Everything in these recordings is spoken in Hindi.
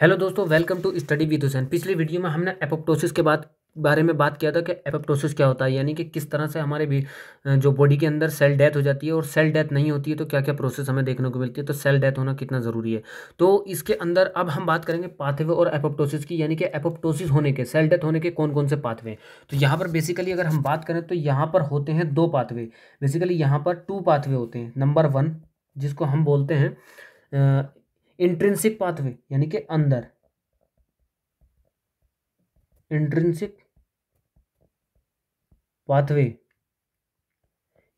हेलो दोस्तों welcome to study with Hussain पिछली वीडियो में हमने एपोप्टोसिस के बाद बारे में बात किया था कि एपोप्टोसिस क्या होता है यानी कि किस तरह से हमारे भी जो बॉडी के अंदर सेल डेथ हो जाती है और सेल डेथ नहीं होती है तो क्या क्या प्रोसेस हमें देखने को मिलती है तो सेल डेथ होना कितना ज़रूरी है तो इसके अंदर अब हम बात करेंगे पाथवे और एपोप्टोसिस की यानी कि एपोप्टोसिस होने के सेल डेथ होने के कौन कौन से पाथवे तो यहाँ पर बेसिकली अगर हम बात करें तो यहाँ पर होते हैं दो पाथवे बेसिकली यहाँ पर टू पाथवे होते हैं नंबर वन जिसको हम बोलते हैं इंट्रेंसिक पाथवे यानी कि अंदर इंट्रेंसिक पाथवे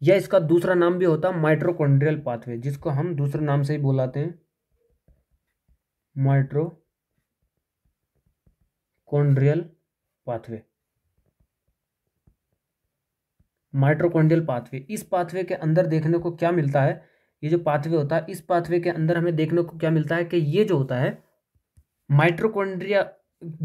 या इसका दूसरा नाम भी होता है माइट्रोकॉन्ड्रियल पाथवे जिसको हम दूसरे नाम से ही बुलाते हैं माइट्रोकॉन्ड्रियल पाथवे माइट्रोकॉन्ड्रियल पाथवे इस पाथवे के अंदर देखने को क्या मिलता है ये जो पाथवे होता है इस पाथवे के अंदर हमें देखने को क्या मिलता है कि ये जो होता है माइट्रोकोन्ड्रिया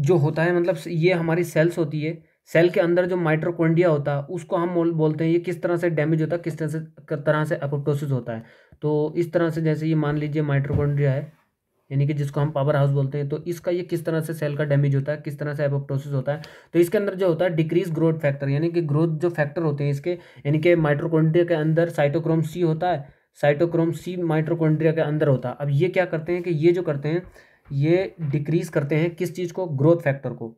जो होता है मतलब ये हमारी सेल्स होती है सेल के अंदर जो माइट्रोकोन्ड्रिया होता है उसको हम बोलते हैं ये किस तरह से डैमेज होता है किस तरह से तरह से अपोप्टोसिस होता है तो इस तरह से जैसे ये मान लीजिए माइट्रोकोन्ड्रिया है यानी कि जिसको हम पावर हाउस बोलते हैं तो इसका ये किस तरह से सेल का डैमेज होता है किस तरह से एपोप्टोसिस होता है तो इसके अंदर जो होता है डिक्रीज ग्रोथ फैक्टर यानी कि ग्रोथ जो फैक्टर होते हैं इसके यानी कि माइट्रोकोन्ड्रिया के अंदर साइटोक्रोम सी होता है साइटोक्रोम सी माइट्रोकॉन्ड्रिया के अंदर होता है अब ये क्या करते हैं कि ये जो करते हैं ये डिक्रीज करते हैं किस चीज़ को ग्रोथ फैक्टर को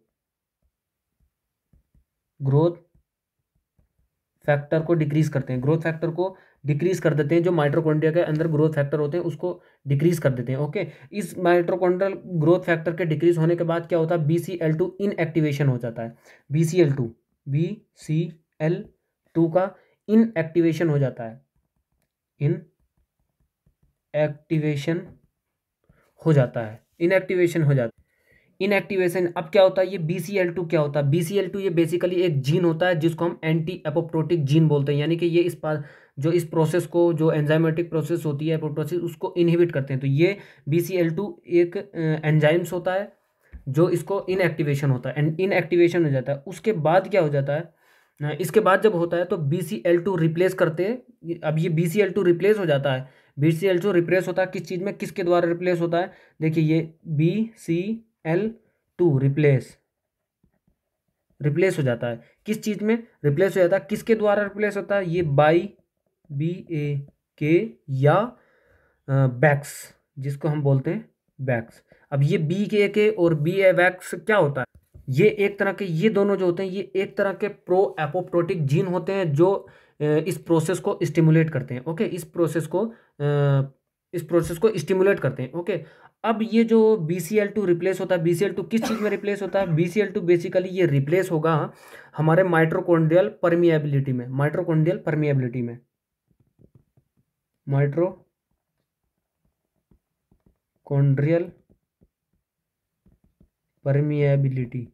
ग्रोथ फैक्टर को डिक्रीज करते हैं ग्रोथ फैक्टर को डिक्रीज कर देते हैं जो माइट्रोकॉन्ड्रिया के अंदर ग्रोथ फैक्टर होते हैं उसको डिक्रीज कर देते हैं ओके इस माइट्रोकॉन्ड्रल ग्रोथ फैक्टर के डिक्रीज होने के बाद क्या होता है B C L two inactivation हो जाता है B C L two B C L two का इनएक्टिवेशन हो जाता है इन एक्टिवेशन हो जाता है इनएक्टिवेशन हो जाता है इनएक्टिवेशन अब क्या होता है ये बी सी एल टू क्या होता है बी सी एल टू ये बेसिकली एक जीन होता है जिसको हम एंटी एपोप्टोटिक जीन बोलते हैं यानी कि ये इस पास जो इस प्रोसेस को जो एंजाइमेटिक प्रोसेस होती है एपोप्टोसिस उसको इनहिबिट करते हैं तो ये बी सी एल टू एक एंजाइम्स होता है जो इसको इनएक्टिवेशन होता है एंड इनएक्टिवेशन हो जाता है उसके बाद क्या हो जाता है इसके बाद जब होता है तो B C L two replace करते अब ये B C L two replace हो जाता है B C L two replace होता है किस चीज़ में किसके द्वारा रिप्लेस होता है देखिए ये B C L two replace replace हो जाता है किस चीज़ में रिप्लेस हो जाता है किसके द्वारा रिप्लेस होता है ये बाई बी ए के या बैक्स जिसको हम बोलते हैं बैक्स अब ये बी के के और बी ए वैक्स क्या होता है ये एक तरह के ये दोनों जो होते हैं ये एक तरह के प्रो एपोप्टोटिक जीन होते हैं जो इस प्रोसेस को स्टिमुलेट करते हैं ओके इस प्रोसेस को इस प्रोसेस को स्टिमुलेट करते हैं ओके अब ये जो B C L two replace होता है बी सी एल टू किस चीज़ में रिप्लेस होता है B C L two basically ये रिप्लेस होगा हमारे माइट्रोकोन्डियल परमिएबिलिटी में माइट्रोकोन्डियल परमिएबिलिटी में माइट्रो कोन्ड्रियल परमिएबिलिटी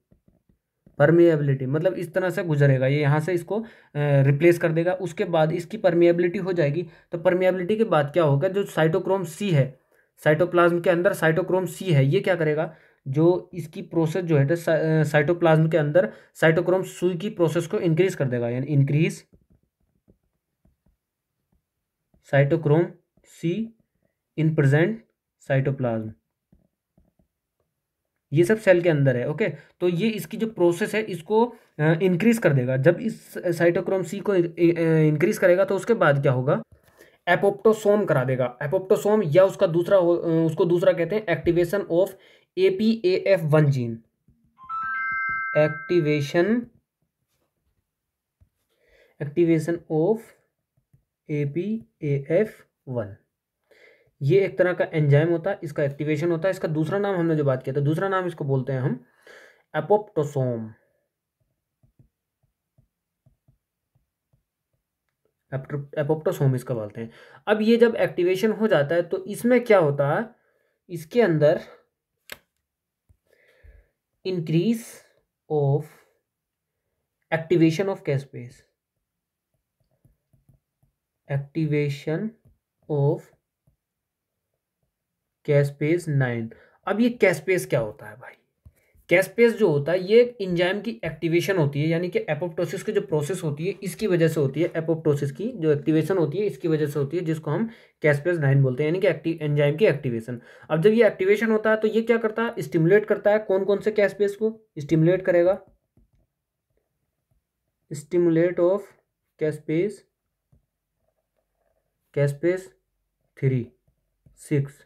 परमिएबिलिटी मतलब इस तरह से गुजरेगा ये यहाँ से इसको रिप्लेस कर देगा उसके बाद इसकी परमिएबिलिटी हो जाएगी तो परमिएबिलिटी के बाद क्या होगा जो साइटोक्रोम सी है साइटोप्लाज्म के अंदर साइटोक्रोम सी है ये क्या करेगा जो इसकी प्रोसेस जो है साइटोप्लाज्म तो के अंदर साइटोक्रोम सुई की प्रोसेस को इंक्रीज कर देगा यानी increase cytochrome C in present cytoplasm ये सब सेल के अंदर है ओके तो ये इसकी जो प्रोसेस है इसको इंक्रीज कर देगा जब इस साइटोक्रोम सी को इंक्रीज करेगा तो उसके बाद क्या होगा एपोप्टोसोम करा देगा एपोप्टोसोम या उसका दूसरा उसको दूसरा कहते हैं activation of A P A F one gene activation activation of A P A F one ये एक तरह का एंजाइम होता है इसका एक्टिवेशन होता है इसका दूसरा नाम हमने जो बात किया था दूसरा नाम इसको बोलते हैं हम एपोप्टोसोम एपोप्टोसोम इसका बोलते हैं अब ये जब एक्टिवेशन हो जाता है तो इसमें क्या होता है इसके अंदर increase of activation of caspase activation of caspase nine अब ये कैसपेस क्या होता है भाई कैसपेस जो होता है ये इंजाइम की एक्टिवेशन होती है यानी कि एपोप्टोसिस की जो प्रोसेस होती है इसकी वजह से होती है एपोप्टोसिस की जो एक्टिवेशन होती है इसकी वजह से होती है जिसको हम कैसपेस नाइन बोलते हैं यानी कि एक्टिव एंजाइम की एक्टिवेशन अब जब ये एक्टिवेशन होता है तो ये क्या करता है स्टिमुलेट करता है कौन कौन से कैसपेस को स्टिमुलेट करेगा stimulate of caspase caspase three six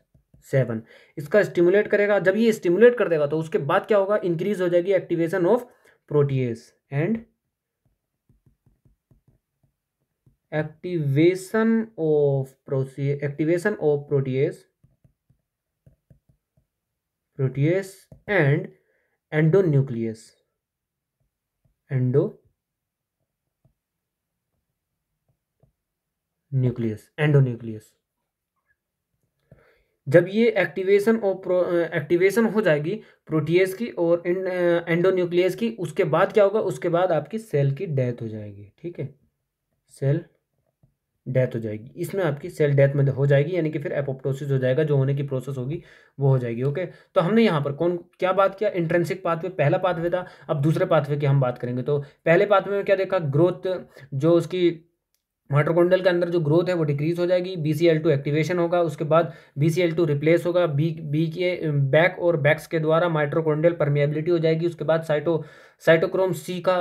seven इसका स्टिमुलेट करेगा जब ये स्टिमुलेट कर देगा तो उसके बाद क्या होगा इंक्रीज हो जाएगी activation of protease and activation of protease activation of protease protease and endonuclease endo nuclease endonuclease जब ये एक्टिवेशन और प्रो एक्टिवेशन हो जाएगी प्रोटीएस की और एंडोन्यूक्लियस की उसके बाद क्या होगा उसके बाद आपकी सेल की डेथ हो जाएगी ठीक है सेल डेथ हो जाएगी इसमें आपकी सेल डेथ में हो जाएगी यानी कि फिर एपोप्टोसिस हो जाएगा जो होने की प्रोसेस होगी वो हो जाएगी ओके तो हमने यहाँ पर कौन क्या बात किया इंट्रेंसिक पाथवे पहला पाथवे था अब दूसरे पाथवे की हम बात करेंगे तो पहले पाथवे में क्या देखा ग्रोथ जो उसकी माइट्रोकोंडल के अंदर जो ग्रोथ है वो डिक्रीज हो जाएगी B C L two activation होगा उसके बाद B C L two replace होगा बी बी के बैक और बैक्स के द्वारा माइट्रोकोंडल परमिएबिलिटी हो जाएगी उसके बाद साइटो साइटोक्रोम सी का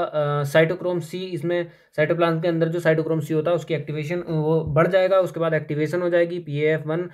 साइटोक्रोम सी इसमें साइटोप्लाज्म के अंदर जो साइटोक्रोम सी होता है उसकी एक्टिवेशन वो बढ़ जाएगा उसके बाद एक्टिवेशन हो जाएगी P A F one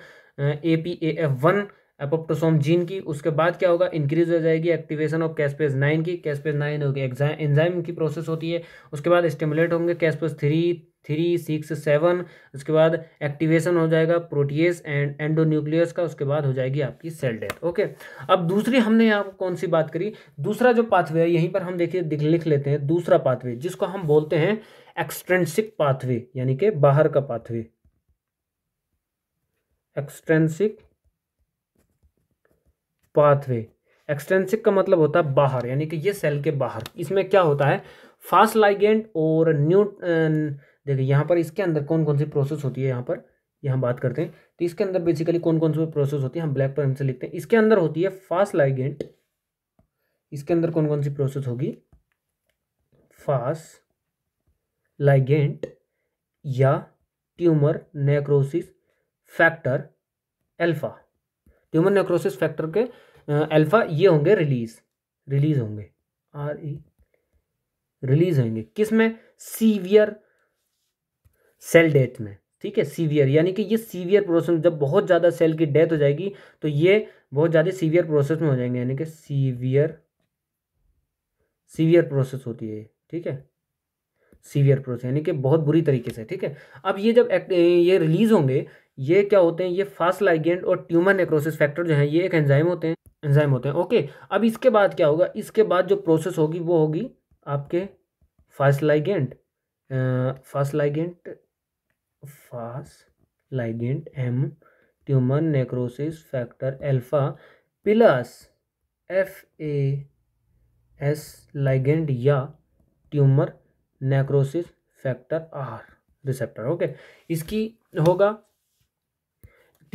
A P A F one apoptosome gene की उसके बाद क्या होगा इंक्रीज हो जाएगी एक्टिवेशन ऑफ कैसपेज नाइन की कैसपेज नाइन होगी एंजाइम की प्रोसेस होती है उसके बाद स्टिमुलेट होंगे caspase three three six seven उसके बाद एक्टिवेशन हो जाएगा प्रोटीएस एंड एंडोन्यूक्लियस का उसके बाद हो जाएगी आपकी सेल डेथ ओके अब दूसरी हमने यहाँ कौन सी बात करी दूसरा जो पाथवे है यहीं पर हम देखिए लिख लेते हैं दूसरा पाथवे जिसको हम बोलते हैं एक्सट्रेंसिक पाथवे यानी कि बाहर का पाथवे एक्सट्रेंसिक पाथवे एक्सटेंसिक का मतलब होता है बाहर यानी कि ये सेल के बाहर इसमें क्या होता है फास्ट लाइगेंड और न्यू अं, देखिए यहाँ पर इसके अंदर कौन कौन सी प्रोसेस होती है यहाँ पर ये हम बात करते हैं तो इसके अंदर बेसिकली कौन कौन सी प्रोसेस होती है हम ब्लैक पेन से लिखते हैं इसके अंदर होती है फास्ट लाइगेंट इसके अंदर कौन कौन सी प्रोसेस होगी फास्ट लाइगेंट या tumour necrosis factor alpha tumour necrosis factor के अल्फा ये होंगे रिलीज रिलीज होंगे आर ई रिलीज होंगे किस में सीवियर सेल डेथ में ठीक है सीवियर यानी कि ये सीवियर प्रोसेस जब बहुत ज़्यादा सेल की डेथ हो जाएगी तो ये बहुत ज़्यादा सीवियर प्रोसेस में हो जाएंगे यानी कि सीवियर सीवियर प्रोसेस होती है ठीक है सीवियर प्रोसेस यानी कि बहुत बुरी तरीके से ठीक है अब ये जब एक्ट ये रिलीज़ होंगे ये क्या होते हैं ये फास्ट लाइगेंट और ट्यूमर नेक्रोसिस फैक्टर जो है ये एक एंजाइम होते हैं एंजाइम होते हैं ओके अब इसके बाद क्या होगा इसके बाद जो प्रोसेस होगी वो होगी आपके fast ligand fast ligand fast ligand M tumour necrosis factor alpha plus F A S ligand या tumour necrosis factor R receptor okay इसकी होगा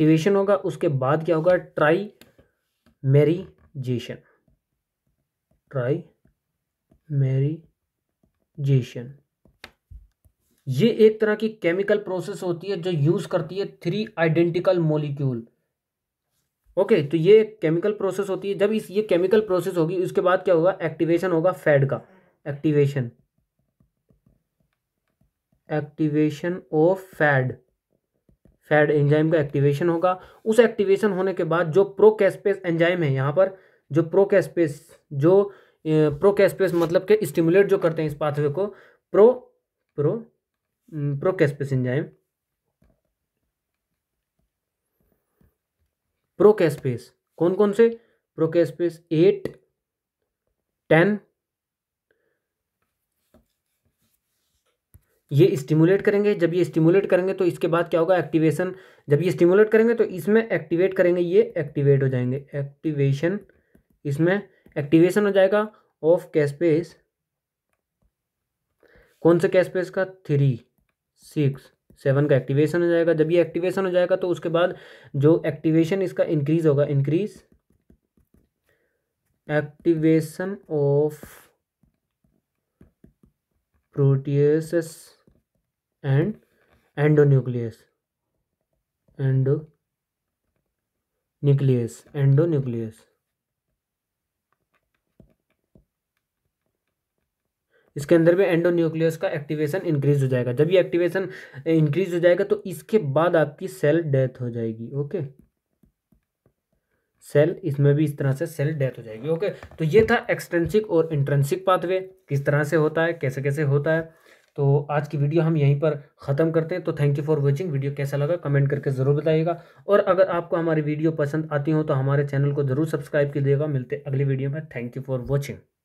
एक्टिवेशन होगा उसके बाद क्या होगा ट्राई मेरीजेशन ट्राई मेरीजेशन ये एक तरह की केमिकल प्रोसेस होती है जो यूज करती है थ्री आइडेंटिकल मोलिक्यूल ओके तो ये केमिकल प्रोसेस होती है जब इस ये केमिकल प्रोसेस होगी उसके बाद क्या होगा एक्टिवेशन होगा फैड का activation activation of FADD FADD enzyme का एक्टिवेशन होगा उस एक्टिवेशन होने के बाद जो प्रोकैस्पेस एंजाइम है यहाँ पर जो प्रोकैस्पेस जो प्रोकैस्पेस मतलब के स्टिमुलेट जो करते हैं इस पाथवे को pro pro procaspase enzyme procaspase कौन कौन से प्रोकैस्पेस एट टेन ये स्टिमुलेट करेंगे जब ये स्टिमुलेट करेंगे तो इसके बाद क्या होगा एक्टिवेशन जब ये स्टिमुलेट करेंगे तो इसमें एक्टिवेट करेंगे ये एक्टिवेट हो जाएंगे एक्टिवेशन इसमें एक्टिवेशन हो जाएगा ऑफ कैसपेस कौन से कैसपेस का थ्री सिक्स सेवन का एक्टिवेशन हो जाएगा जब ये एक्टिवेशन हो जाएगा तो उसके बाद जो एक्टिवेशन इसका इंक्रीज होगा increase activation of protease and endonuclease endo nuclease endonuclease इसके अंदर भी एंडो न्यूक्लियस का एक्टिवेशन इंक्रीज हो जाएगा जब ये एक्टिवेशन इंक्रीज हो जाएगा तो इसके बाद आपकी सेल डेथ हो जाएगी ओके सेल इसमें भी इस तरह से सेल डेथ हो जाएगी ओके तो ये था एक्सटेंसिक और इंट्रेंसिक पाथवे किस तरह से होता है कैसे कैसे होता है तो आज की वीडियो हम यहीं पर ख़त्म करते हैं तो thank you for watching video कैसा लगा कमेंट करके ज़रूर बताइएगा और अगर आपको हमारी वीडियो पसंद आती हो तो हमारे चैनल को ज़रूर सब्सक्राइब कीजिएगा मिलते अगली वीडियो में थैंक यू फॉर वॉचिंग